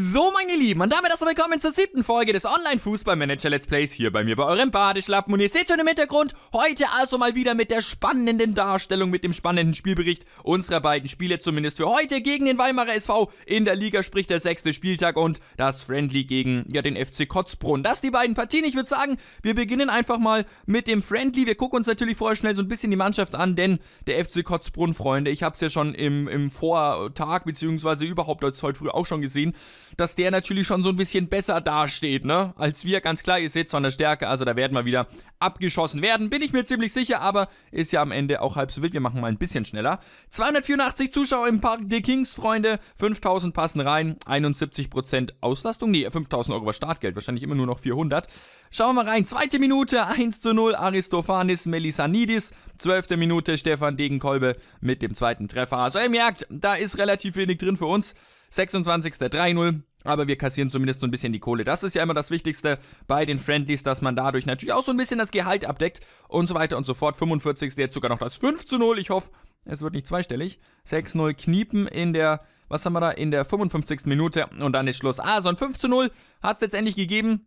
So, meine Lieben, und damit erstmal willkommen zur siebten Folge des Online-Fußball-Manager-Let's Plays hier bei mir bei eurem Badeschlappen. Und ihr seht schon im Hintergrund, heute also mal wieder mit der spannenden Darstellung, mit dem spannenden Spielbericht unserer beiden Spiele, zumindest für heute, gegen den Weimarer SV in der Liga, spricht der sechste Spieltag und das Friendly gegen, ja, den FC Kotzbrunn. Das die beiden Partien. Ich würde sagen, wir beginnen einfach mal mit dem Friendly. Wir gucken uns natürlich vorher schnell so ein bisschen die Mannschaft an, denn der FC Kotzbrunn, Freunde, ich habe es ja schon im, im Vortag, beziehungsweise überhaupt als heute früh auch schon gesehen, dass der natürlich schon so ein bisschen besser dasteht, ne? Als wir, ganz klar, ihr seht von der Stärke, also da werden wir wieder abgeschossen werden, bin ich mir ziemlich sicher, aber ist ja am Ende auch halb so wild, wir machen mal ein bisschen schneller. 284 Zuschauer im Park der Kings, Freunde, 5000 passen rein, 71% Auslastung, ne, 5000 Euro war Startgeld, wahrscheinlich immer nur noch 400. Schauen wir mal rein, zweite Minute, 1 zu 0, Aristophanes Melisanidis, zwölfte Minute, Stefan Degenkolbe mit dem zweiten Treffer. Also ihr merkt, da ist relativ wenig drin für uns. 26. 3-0. Aber wir kassieren zumindest so ein bisschen die Kohle. Das ist ja immer das Wichtigste bei den Friendlies, dass man dadurch natürlich auch so ein bisschen das Gehalt abdeckt und so weiter und so fort. 45. jetzt sogar noch das 5 zu 0. Ich hoffe, es wird nicht zweistellig. 6-0 Kniepen in der, was haben wir da, in der 55. Minute und dann ist Schluss. Ah, so ein 5 zu 0 hat es letztendlich gegeben.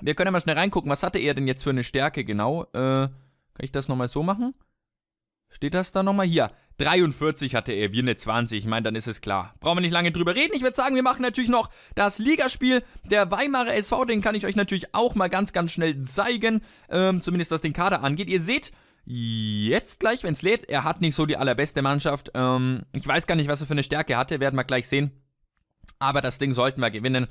Wir können ja mal schnell reingucken, was hatte er denn jetzt für eine Stärke genau? Äh, kann ich das nochmal so machen? Steht das da nochmal? Hier, 43 hatte er, wir eine 20. Ich meine, dann ist es klar. Brauchen wir nicht lange drüber reden. Ich würde sagen, wir machen natürlich noch das Ligaspiel der Weimarer SV. Den kann ich euch natürlich auch mal ganz, ganz schnell zeigen. Ähm, zumindest was den Kader angeht. Ihr seht, jetzt gleich, wenn es lädt, er hat nicht so die allerbeste Mannschaft. Ähm, ich weiß gar nicht, was er für eine Stärke hatte. Werden wir gleich sehen. Aber das Ding sollten wir gewinnen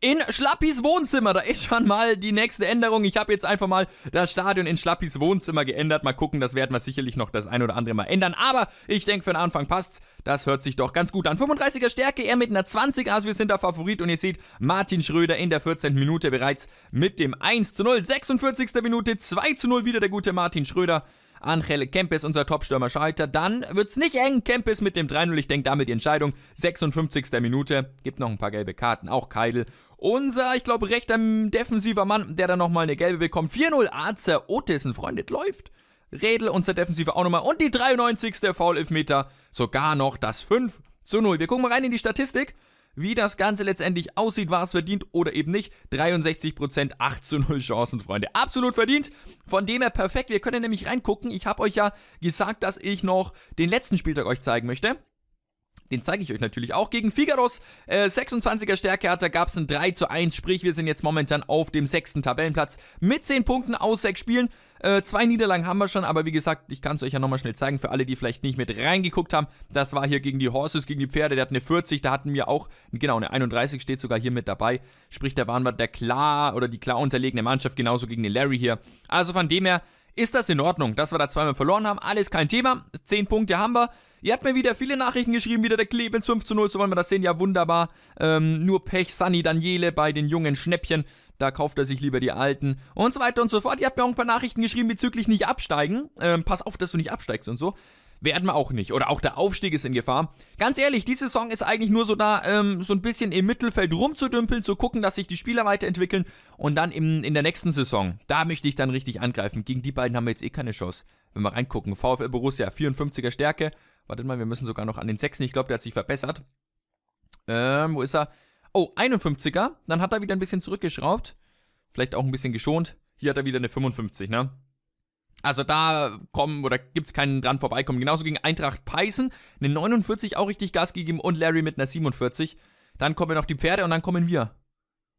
in Schlappis Wohnzimmer. Da ist schon mal die nächste Änderung. Ich habe jetzt einfach mal das Stadion in Schlappis Wohnzimmer geändert. Mal gucken, das werden wir sicherlich noch das ein oder andere Mal ändern. Aber ich denke, für den Anfang passt's. Das hört sich doch ganz gut an. 35er Stärke, er mit einer 20. Also wir sind der Favorit. Und ihr seht, Martin Schröder in der 14. Minute bereits mit dem 1 zu 0. 46. Minute 2 zu 0 wieder der gute Martin Schröder. Angel Kempis, unser Topstürmer, scheitert. Dann wird's nicht eng. Kempis mit dem 3-0. Ich denke, damit die Entscheidung. 56. Minute. Gibt noch ein paar gelbe Karten. Auch Keidel. Unser, ich glaube, rechter defensiver Mann, der dann nochmal eine gelbe bekommt. 4-0. Arzer Otis, ein Freund, das läuft. Redel, unser Defensiver auch nochmal. Und die 93. Foul-Elfmeter. Sogar noch das 5 zu 0. Wir gucken mal rein in die Statistik. Wie das Ganze letztendlich aussieht, war es verdient oder eben nicht. 63%, 8 zu 0 Chancen, Freunde. Absolut verdient. Von dem her perfekt. Wir können nämlich reingucken. Ich habe euch ja gesagt, dass ich noch den letzten Spieltag euch zeigen möchte. Den zeige ich euch natürlich auch. Gegen Figaros äh, 26er Stärke da gab es ein 3 zu 1. Sprich, wir sind jetzt momentan auf dem sechsten Tabellenplatz mit 10 Punkten aus 6 Spielen. Äh, zwei Niederlagen haben wir schon, aber wie gesagt, ich kann es euch ja nochmal schnell zeigen, für alle, die vielleicht nicht mit reingeguckt haben. Das war hier gegen die Horses, gegen die Pferde. Der hat eine 40, da hatten wir auch, genau, eine 31 steht sogar hier mit dabei. Sprich, da waren wir der klar oder die klar unterlegene Mannschaft, genauso gegen den Larry hier. Also von dem her, ist das in Ordnung, dass wir da zweimal verloren haben. Alles kein Thema. Zehn Punkte haben wir. Ihr habt mir wieder viele Nachrichten geschrieben, wieder der Klebens 5 zu 0, so wollen wir das sehen, ja wunderbar. Ähm, nur Pech, Sunny Daniele bei den jungen Schnäppchen, da kauft er sich lieber die alten und so weiter und so fort. Ihr habt mir auch ein paar Nachrichten geschrieben bezüglich nicht absteigen. Ähm, pass auf, dass du nicht absteigst und so werden wir auch nicht. Oder auch der Aufstieg ist in Gefahr. Ganz ehrlich, diese Saison ist eigentlich nur so da, ähm, so ein bisschen im Mittelfeld rumzudümpeln, zu gucken, dass sich die Spieler weiterentwickeln und dann im, in der nächsten Saison, da möchte ich dann richtig angreifen. Gegen die beiden haben wir jetzt eh keine Chance. Wenn wir reingucken, VfL Borussia, 54er Stärke. Wartet mal, wir müssen sogar noch an den 6. Ich glaube, der hat sich verbessert. Ähm, wo ist er? Oh, 51er. Dann hat er wieder ein bisschen zurückgeschraubt. Vielleicht auch ein bisschen geschont. Hier hat er wieder eine 55, ne? Also da kommen oder gibt es keinen dran vorbeikommen. Genauso gegen Eintracht Peisen, eine 49 auch richtig Gas gegeben und Larry mit einer 47. Dann kommen noch die Pferde und dann kommen wir.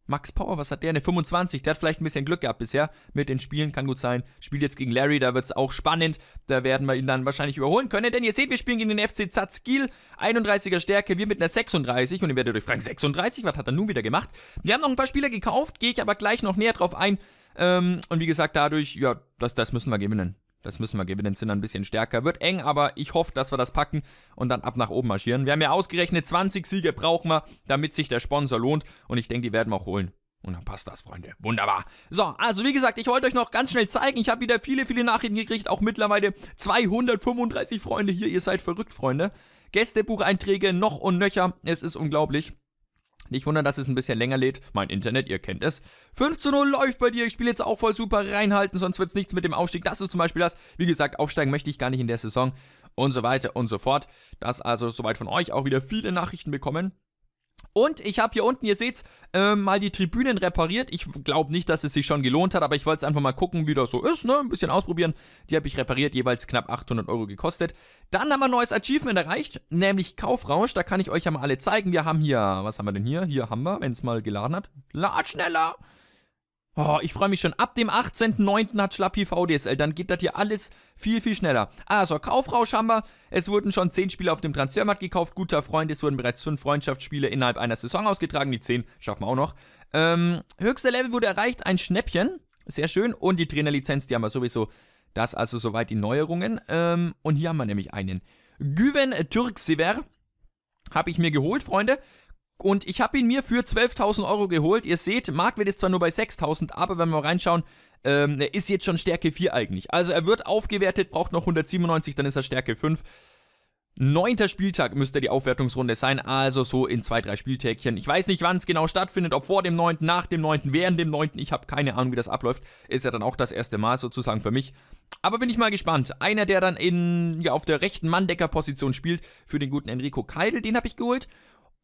Max Power, was hat der? Eine 25. Der hat vielleicht ein bisschen Glück gehabt bisher mit den Spielen, kann gut sein. Spielt jetzt gegen Larry, da wird es auch spannend. Da werden wir ihn dann wahrscheinlich überholen können. Denn ihr seht, wir spielen gegen den FC Zatskiel. 31er Stärke, wir mit einer 36. Und ihr werdet euch fragen, 36? Was hat er nun wieder gemacht? Wir haben noch ein paar Spieler gekauft, gehe ich aber gleich noch näher drauf ein. Ähm, und wie gesagt, dadurch, ja, das, das müssen wir gewinnen. Das müssen wir gewinnen, sind ein bisschen stärker. Wird eng, aber ich hoffe, dass wir das packen und dann ab nach oben marschieren. Wir haben ja ausgerechnet, 20 Siege brauchen wir, damit sich der Sponsor lohnt. Und ich denke, die werden wir auch holen. Und dann passt das, Freunde. Wunderbar. So, also wie gesagt, ich wollte euch noch ganz schnell zeigen. Ich habe wieder viele, viele Nachrichten gekriegt. Auch mittlerweile 235 Freunde hier. Ihr seid verrückt, Freunde. Gästebucheinträge noch und nöcher. Es ist unglaublich. Nicht wundern, dass es ein bisschen länger lädt. Mein Internet, ihr kennt es. 5 zu 0 läuft bei dir. Ich spiele jetzt auch voll super. Reinhalten, sonst wird es nichts mit dem Aufstieg. Das ist zum Beispiel das. Wie gesagt, aufsteigen möchte ich gar nicht in der Saison. Und so weiter und so fort. Das also soweit von euch. Auch wieder viele Nachrichten bekommen. Und ich habe hier unten, ihr seht's, äh, mal die Tribünen repariert. Ich glaube nicht, dass es sich schon gelohnt hat, aber ich wollte es einfach mal gucken, wie das so ist, ne? Ein bisschen ausprobieren. Die habe ich repariert, jeweils knapp 800 Euro gekostet. Dann haben wir ein neues Achievement erreicht, nämlich Kaufrausch. Da kann ich euch ja mal alle zeigen. Wir haben hier, was haben wir denn hier? Hier haben wir, wenn es mal geladen hat. Lad schneller! Oh, ich freue mich schon. Ab dem 18.09. hat Schlappi VDSL. Dann geht das hier alles viel, viel schneller. Also, Kaufrausch haben wir. Es wurden schon 10 Spiele auf dem Transfermarkt gekauft. Guter Freund. Es wurden bereits 5 Freundschaftsspiele innerhalb einer Saison ausgetragen. Die 10 schaffen wir auch noch. Ähm, höchster Level wurde erreicht. Ein Schnäppchen. Sehr schön. Und die Trainerlizenz, die haben wir sowieso. Das also soweit die Neuerungen. Ähm, und hier haben wir nämlich einen. Güven Türksever. habe ich mir geholt, Freunde. Und ich habe ihn mir für 12.000 Euro geholt. Ihr seht, Marktwert ist zwar nur bei 6.000, aber wenn wir mal reinschauen, ähm, er ist jetzt schon Stärke 4 eigentlich. Also er wird aufgewertet, braucht noch 197, dann ist er Stärke 5. Neunter Spieltag müsste die Aufwertungsrunde sein, also so in zwei, drei Spieltägchen. Ich weiß nicht, wann es genau stattfindet, ob vor dem 9., nach dem 9., während dem 9., ich habe keine Ahnung, wie das abläuft. Ist ja dann auch das erste Mal sozusagen für mich. Aber bin ich mal gespannt. Einer, der dann in, ja, auf der rechten Manndecker-Position spielt, für den guten Enrico Keidel, den habe ich geholt.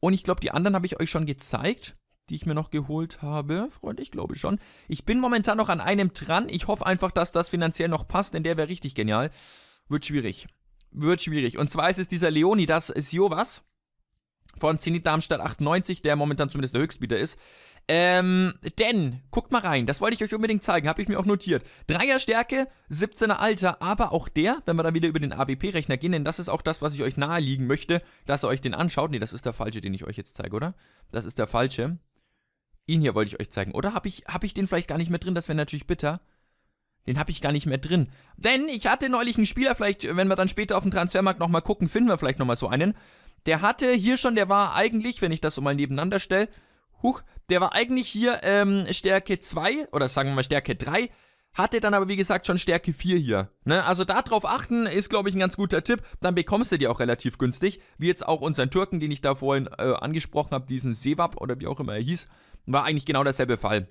Und ich glaube, die anderen habe ich euch schon gezeigt, die ich mir noch geholt habe. Freund, ich glaube schon. Ich bin momentan noch an einem dran. Ich hoffe einfach, dass das finanziell noch passt, denn der wäre richtig genial. Wird schwierig. Wird schwierig. Und zwar ist es dieser Leoni, Leonidas Siovas von Zenit Darmstadt 98, der momentan zumindest der Höchstbieter ist. Ähm, denn, guckt mal rein, das wollte ich euch unbedingt zeigen, habe ich mir auch notiert. Dreier Stärke, 17er Alter, aber auch der, wenn wir da wieder über den AWP-Rechner gehen, denn das ist auch das, was ich euch naheliegen möchte, dass ihr euch den anschaut. Ne, das ist der falsche, den ich euch jetzt zeige, oder? Das ist der falsche. Ihn hier wollte ich euch zeigen. Oder habe ich, hab ich den vielleicht gar nicht mehr drin? Das wäre natürlich bitter. Den habe ich gar nicht mehr drin. Denn ich hatte neulich einen Spieler, vielleicht, wenn wir dann später auf dem Transfermarkt nochmal gucken, finden wir vielleicht nochmal so einen. Der hatte hier schon, der war eigentlich, wenn ich das so mal nebeneinander stelle, huch, der war eigentlich hier ähm, Stärke 2 oder sagen wir mal Stärke 3, hatte dann aber wie gesagt schon Stärke 4 hier. Ne? Also darauf achten ist, glaube ich, ein ganz guter Tipp. Dann bekommst du die auch relativ günstig. Wie jetzt auch unseren Türken, den ich da vorhin äh, angesprochen habe, diesen Sewab oder wie auch immer er hieß, war eigentlich genau derselbe Fall.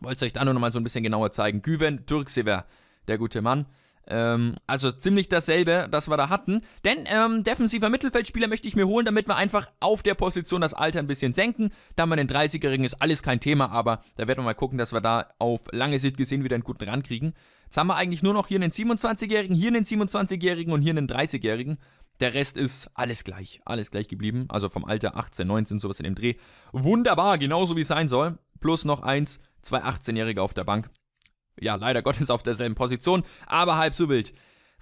Wollte es euch da nur nochmal so ein bisschen genauer zeigen. Güven Türksever, der gute Mann. Ähm, also ziemlich dasselbe, das wir da hatten. Denn ähm, defensiver Mittelfeldspieler möchte ich mir holen, damit wir einfach auf der Position das Alter ein bisschen senken. Da man den 30-Jährigen ist, alles kein Thema, aber da werden wir mal gucken, dass wir da auf lange Sicht gesehen wieder einen guten kriegen. Jetzt haben wir eigentlich nur noch hier einen 27-Jährigen, hier einen 27-Jährigen und hier einen 30-Jährigen. Der Rest ist alles gleich, alles gleich geblieben. Also vom Alter 18, 19, sowas in dem Dreh. Wunderbar, genauso wie es sein soll. Plus noch eins, zwei 18-Jährige auf der Bank ja, leider Gottes auf derselben Position, aber halb so wild.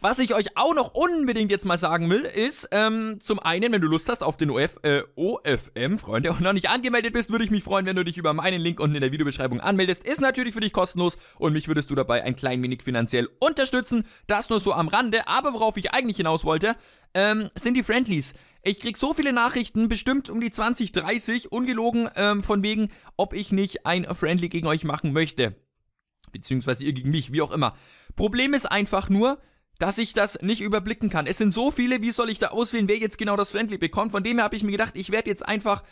Was ich euch auch noch unbedingt jetzt mal sagen will, ist, ähm, zum einen, wenn du Lust hast auf den OF, äh, OFM, Freunde, und noch nicht angemeldet bist, würde ich mich freuen, wenn du dich über meinen Link unten in der Videobeschreibung anmeldest. Ist natürlich für dich kostenlos und mich würdest du dabei ein klein wenig finanziell unterstützen. Das nur so am Rande, aber worauf ich eigentlich hinaus wollte, ähm, sind die Friendlies. Ich krieg so viele Nachrichten, bestimmt um die 20, 30, ungelogen, ähm, von wegen, ob ich nicht ein Friendly gegen euch machen möchte. Beziehungsweise ihr gegen mich, wie auch immer. Problem ist einfach nur, dass ich das nicht überblicken kann. Es sind so viele, wie soll ich da auswählen, wer jetzt genau das Friendly bekommt? Von dem her habe ich mir gedacht, ich werde jetzt einfach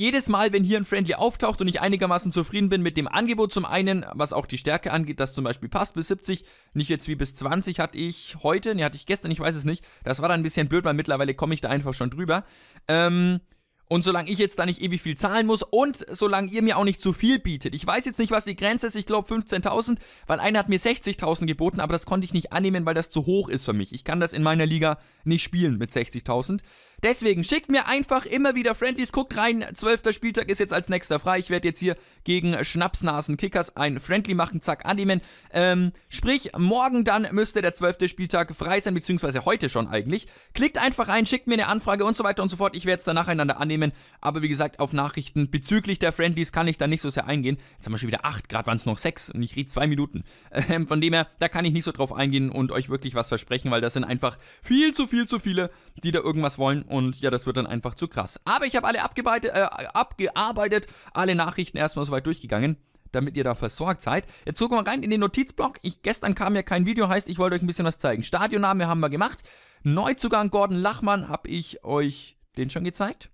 jedes Mal, wenn hier ein Friendly auftaucht und ich einigermaßen zufrieden bin mit dem Angebot, zum einen, was auch die Stärke angeht, das zum Beispiel passt bis 70, nicht jetzt wie bis 20 hatte ich heute, ne, hatte ich gestern, ich weiß es nicht. Das war dann ein bisschen blöd, weil mittlerweile komme ich da einfach schon drüber. Ähm, und solange ich jetzt da nicht ewig viel zahlen muss und solange ihr mir auch nicht zu viel bietet. Ich weiß jetzt nicht, was die Grenze ist. Ich glaube 15.000, weil einer hat mir 60.000 geboten, aber das konnte ich nicht annehmen, weil das zu hoch ist für mich. Ich kann das in meiner Liga nicht spielen mit 60.000. Deswegen schickt mir einfach immer wieder Friendlies, guckt rein. 12. Spieltag ist jetzt als nächster frei. Ich werde jetzt hier gegen Schnapsnasen Kickers ein Friendly machen, zack, annehmen. Ähm, sprich, morgen dann müsste der 12. Spieltag frei sein, beziehungsweise heute schon eigentlich. Klickt einfach rein, schickt mir eine Anfrage und so weiter und so fort. Ich werde es dann nacheinander annehmen. Aber wie gesagt, auf Nachrichten bezüglich der Friendlies kann ich da nicht so sehr eingehen. Jetzt haben wir schon wieder 8, gerade waren es noch 6 und ich rede 2 Minuten. Ähm, von dem her, da kann ich nicht so drauf eingehen und euch wirklich was versprechen, weil das sind einfach viel zu viel zu viele, die da irgendwas wollen und ja, das wird dann einfach zu krass. Aber ich habe alle abgearbeitet, äh, abgearbeitet, alle Nachrichten erstmal soweit durchgegangen damit ihr da versorgt seid. Jetzt gucken wir rein in den Notizblock. Ich, gestern kam ja kein Video, heißt, ich wollte euch ein bisschen was zeigen. Stadionname haben wir gemacht. Neuzugang Gordon Lachmann, habe ich euch den schon gezeigt?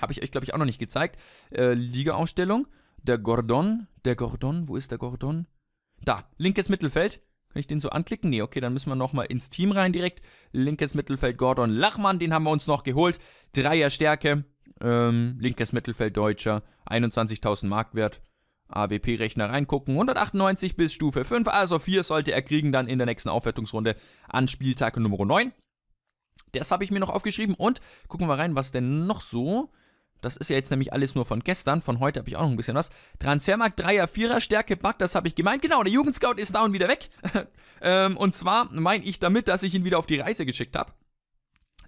Habe ich euch, glaube ich, auch noch nicht gezeigt. Äh, Ligaausstellung. Der Gordon, der Gordon, wo ist der Gordon? Da, linkes Mittelfeld. Kann ich den so anklicken? Nee, okay, dann müssen wir nochmal ins Team rein direkt. Linkes Mittelfeld Gordon Lachmann, den haben wir uns noch geholt. Dreier Stärke, ähm, linkes Mittelfeld Deutscher, 21.000 Mark wert. AWP-Rechner reingucken. 198 bis Stufe 5, also 4 sollte er kriegen dann in der nächsten Aufwertungsrunde an Spieltag Nummer 9. Das habe ich mir noch aufgeschrieben und gucken wir rein, was denn noch so das ist ja jetzt nämlich alles nur von gestern. Von heute habe ich auch noch ein bisschen was. Transfermarkt 3er, 4er, Stärke, Bug, das habe ich gemeint. Genau, der Jugendscout ist da und wieder weg. ähm, und zwar meine ich damit, dass ich ihn wieder auf die Reise geschickt habe.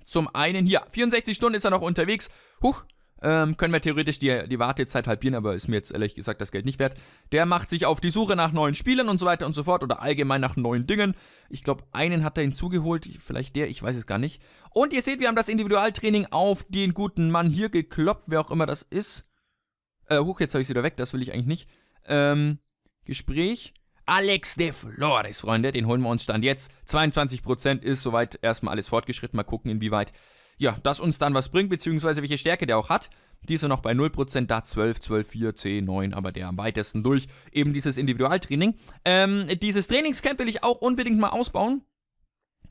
Zum einen hier, 64 Stunden ist er noch unterwegs. Huch, ähm, können wir theoretisch die, die Wartezeit halbieren, aber ist mir jetzt ehrlich gesagt das Geld nicht wert. Der macht sich auf die Suche nach neuen Spielen und so weiter und so fort oder allgemein nach neuen Dingen. Ich glaube, einen hat er hinzugeholt, vielleicht der, ich weiß es gar nicht. Und ihr seht, wir haben das Individualtraining auf den guten Mann hier geklopft, wer auch immer das ist. Äh, huch, jetzt habe ich sie wieder weg, das will ich eigentlich nicht. Ähm, Gespräch. Alex de Flores, Freunde, den holen wir uns Stand jetzt. 22% ist soweit erstmal alles fortgeschritten. Mal gucken, inwieweit ja, das uns dann was bringt, beziehungsweise welche Stärke der auch hat. Die ist ja noch bei 0%, da 12, 12, 4, 10, 9, aber der am weitesten durch. Eben dieses Individualtraining. Ähm, dieses Trainingscamp will ich auch unbedingt mal ausbauen.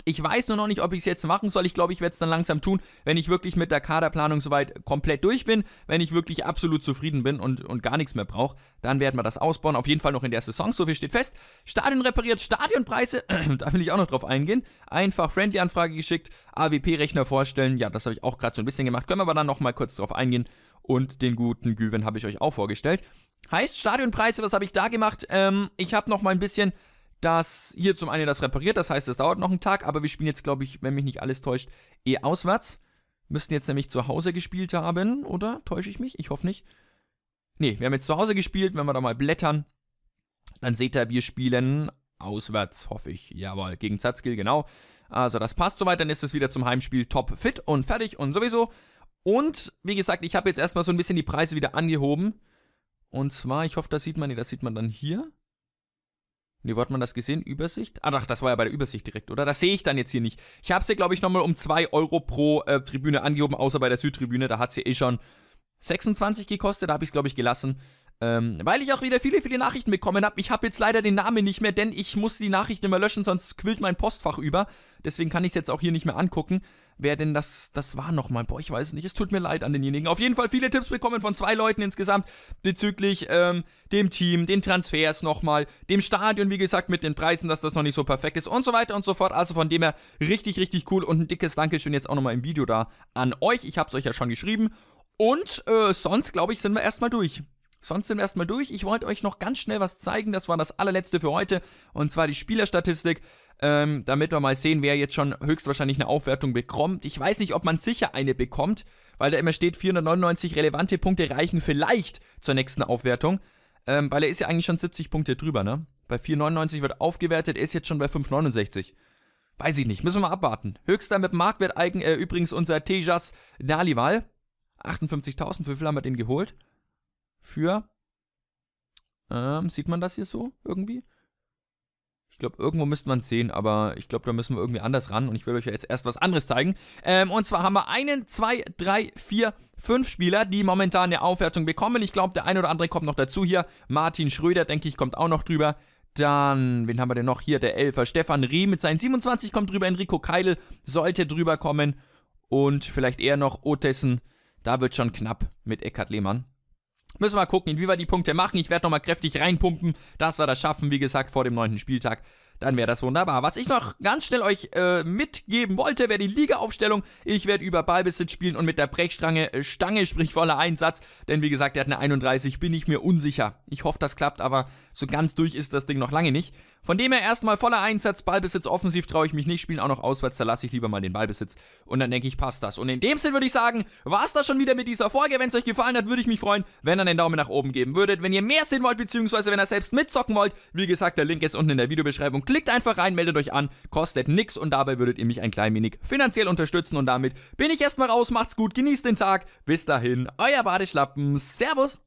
Ich weiß nur noch nicht, ob ich es jetzt machen soll. Ich glaube, ich werde es dann langsam tun, wenn ich wirklich mit der Kaderplanung soweit komplett durch bin, wenn ich wirklich absolut zufrieden bin und, und gar nichts mehr brauche. Dann werden wir das ausbauen. Auf jeden Fall noch in der Saison. So viel steht fest. Stadion repariert, Stadionpreise. da will ich auch noch drauf eingehen. Einfach Friendly-Anfrage geschickt, AWP-Rechner vorstellen. Ja, das habe ich auch gerade so ein bisschen gemacht. Können wir aber dann nochmal kurz drauf eingehen. Und den guten Güven habe ich euch auch vorgestellt. Heißt Stadionpreise, was habe ich da gemacht? Ähm, ich habe nochmal ein bisschen das hier zum einen das repariert, das heißt, es dauert noch einen Tag, aber wir spielen jetzt, glaube ich, wenn mich nicht alles täuscht, eh auswärts. Müssten jetzt nämlich zu Hause gespielt haben, oder? Täusche ich mich? Ich hoffe nicht. Ne, wir haben jetzt zu Hause gespielt, wenn wir da mal blättern, dann seht ihr, wir spielen auswärts, hoffe ich. Jawohl, gegen Zatzkill, genau. Also das passt soweit, dann ist es wieder zum Heimspiel top fit und fertig und sowieso. Und wie gesagt, ich habe jetzt erstmal so ein bisschen die Preise wieder angehoben. Und zwar, ich hoffe, das sieht man, nee, das sieht man dann hier. Nee, wo hat man das gesehen? Übersicht? Ah, ach, das war ja bei der Übersicht direkt, oder? Das sehe ich dann jetzt hier nicht. Ich habe sie, glaube ich, nochmal um 2 Euro pro äh, Tribüne angehoben, außer bei der Südtribüne. Da hat sie eh schon 26 gekostet. Da habe ich es, glaube ich, gelassen. Ähm, weil ich auch wieder viele, viele Nachrichten bekommen habe. Ich habe jetzt leider den Namen nicht mehr, denn ich muss die Nachrichten immer löschen, sonst quillt mein Postfach über. Deswegen kann ich es jetzt auch hier nicht mehr angucken. Wer denn das, das war nochmal? Boah, ich weiß nicht. Es tut mir leid an denjenigen. Auf jeden Fall viele Tipps bekommen von zwei Leuten insgesamt bezüglich ähm, dem Team, den Transfers nochmal, dem Stadion, wie gesagt, mit den Preisen, dass das noch nicht so perfekt ist und so weiter und so fort. Also von dem her richtig, richtig cool und ein dickes Dankeschön jetzt auch nochmal im Video da an euch. Ich habe es euch ja schon geschrieben. Und äh, sonst, glaube ich, sind wir erstmal durch. Sonst sind wir erstmal durch. Ich wollte euch noch ganz schnell was zeigen. Das war das allerletzte für heute. Und zwar die Spielerstatistik. Ähm, damit wir mal sehen, wer jetzt schon höchstwahrscheinlich eine Aufwertung bekommt. Ich weiß nicht, ob man sicher eine bekommt, weil da immer steht, 499 relevante Punkte reichen vielleicht zur nächsten Aufwertung. Ähm, weil er ist ja eigentlich schon 70 Punkte drüber, ne? Bei 499 wird aufgewertet, er ist jetzt schon bei 569. Weiß ich nicht, müssen wir mal abwarten. Höchster mit Marktwert eigen, äh, übrigens unser Tejas Dalival. 58.000, für viel haben wir den geholt? für, ähm, sieht man das hier so irgendwie? Ich glaube, irgendwo müsste man es sehen, aber ich glaube, da müssen wir irgendwie anders ran und ich will euch ja jetzt erst was anderes zeigen. Ähm, und zwar haben wir einen, zwei, drei, vier, fünf Spieler, die momentan eine Aufwertung bekommen. Ich glaube, der eine oder andere kommt noch dazu hier. Martin Schröder, denke ich, kommt auch noch drüber. Dann, wen haben wir denn noch hier? Der Elfer Stefan Rie mit seinen 27 kommt drüber. Enrico Keil sollte drüber kommen. Und vielleicht eher noch Otessen. Da wird schon knapp mit Eckhard Lehmann. Müssen wir mal gucken, inwieweit die Punkte machen. Ich werde nochmal kräftig reinpumpen, dass wir das schaffen, wie gesagt, vor dem neunten Spieltag dann wäre das wunderbar. Was ich noch ganz schnell euch äh, mitgeben wollte, wäre die Liga-Aufstellung. Ich werde über Ballbesitz spielen und mit der Brechstange äh, Stange, sprich voller Einsatz. Denn wie gesagt, der hat eine 31, bin ich mir unsicher. Ich hoffe, das klappt, aber so ganz durch ist das Ding noch lange nicht. Von dem her erstmal voller Einsatz, Ballbesitz offensiv traue ich mich nicht, spielen auch noch auswärts, da lasse ich lieber mal den Ballbesitz. Und dann denke ich, passt das. Und in dem Sinn würde ich sagen, war es das schon wieder mit dieser Folge. Wenn es euch gefallen hat, würde ich mich freuen, wenn ihr einen Daumen nach oben geben würdet. Wenn ihr mehr sehen wollt, beziehungsweise wenn ihr selbst mitzocken wollt, wie gesagt, der Link ist unten in der Videobeschreibung Klickt einfach rein, meldet euch an, kostet nichts und dabei würdet ihr mich ein klein wenig finanziell unterstützen. Und damit bin ich erstmal raus, macht's gut, genießt den Tag. Bis dahin, euer Badeschlappen. Servus!